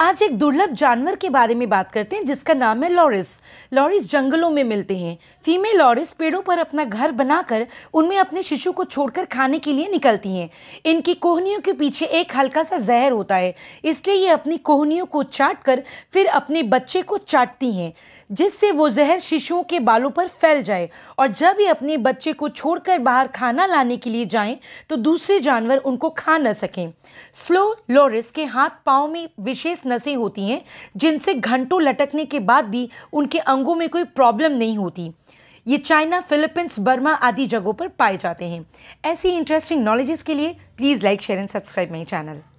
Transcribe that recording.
आज एक दुर्लभ जानवर के बारे में बात करते हैं जिसका नाम है लॉरिस लॉरिस जंगलों में मिलते हैं फीमेल लॉरिस पेड़ों पर अपना घर बनाकर उनमें अपने शिशु को छोड़कर खाने के लिए निकलती हैं इनकी कोहनियों के पीछे एक हल्का सा जहर होता है इसलिए ये अपनी कोहनियों को चाट कर फिर अपने बच्चे को चाटती हैं जिससे वो जहर शिशुओं के बालों पर फैल जाए और जब ये अपने बच्चे को छोड़कर बाहर खाना लाने के लिए जाएं तो दूसरे जानवर उनको खा न सकें स्लो लॉरिस के हाथ पाँव में विशेष नसें होती हैं जिनसे घंटों लटकने के बाद भी उनके अंगों में कोई प्रॉब्लम नहीं होती ये चाइना फिलीपींस बर्मा आदि जगहों पर पाए जाते हैं ऐसी इंटरेस्टिंग नॉलेजेस के लिए please like share and subscribe my channel